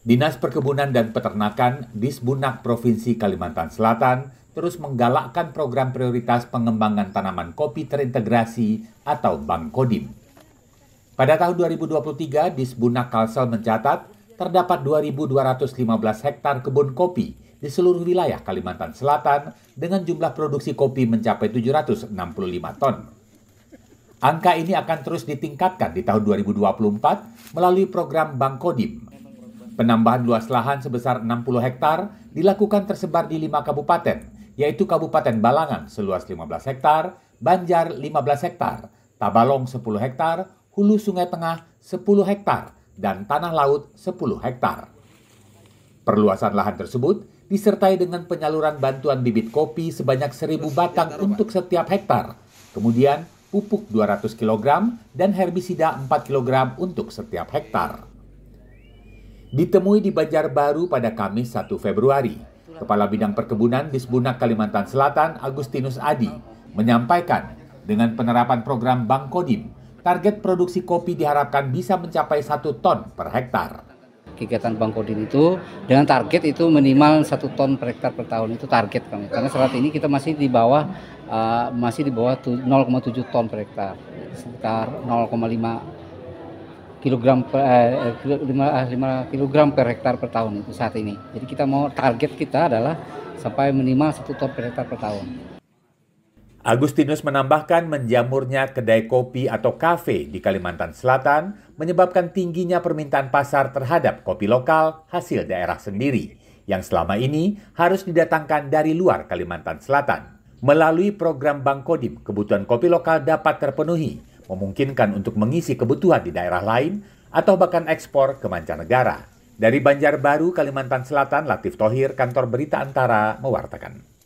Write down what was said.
Dinas Perkebunan dan Peternakan Disbunak Provinsi Kalimantan Selatan terus menggalakkan program prioritas pengembangan tanaman kopi terintegrasi atau Bangkodim. Pada tahun 2023, Disbunak Kalsel mencatat terdapat 2.215 hektar kebun kopi di seluruh wilayah Kalimantan Selatan dengan jumlah produksi kopi mencapai 765 ton. Angka ini akan terus ditingkatkan di tahun 2024 melalui program Bangkodim Penambahan luas lahan sebesar 60 hektar dilakukan tersebar di lima kabupaten, yaitu Kabupaten Balangan seluas 15 hektar, Banjar 15 hektar, Tabalong 10 hektar, Hulu Sungai Tengah 10 hektar, dan Tanah Laut 10 hektar. Perluasan lahan tersebut disertai dengan penyaluran bantuan bibit kopi sebanyak 1000 batang untuk setiap hektar. Kemudian pupuk 200 kg dan herbisida 4 kg untuk setiap hektar. Ditemui di Banjarbaru pada Kamis 1 Februari, Kepala Bidang Perkebunan di Sebunak, Kalimantan Selatan Agustinus Adi menyampaikan dengan penerapan program Bank Kodim, target produksi kopi diharapkan bisa mencapai 1 ton per hektar kegiatan Bank Kodim itu dengan target itu minimal satu ton per hektar per tahun itu target kami karena saat ini kita masih di bawah uh, masih di bawah 0,7 ton per hektar sekitar 0,5 kilogram eh, 5, eh, 5 eh, kilogram per hektar per tahun itu saat ini. Jadi kita mau target kita adalah sampai minimal 1 ton per hektar per tahun. Agustinus menambahkan menjamurnya kedai kopi atau kafe di Kalimantan Selatan menyebabkan tingginya permintaan pasar terhadap kopi lokal hasil daerah sendiri yang selama ini harus didatangkan dari luar Kalimantan Selatan. Melalui program Bang Kodim, kebutuhan kopi lokal dapat terpenuhi memungkinkan untuk mengisi kebutuhan di daerah lain atau bahkan ekspor ke mancanegara. Dari Banjarbaru, Kalimantan Selatan, Latif Tohir, Kantor Berita Antara, mewartakan.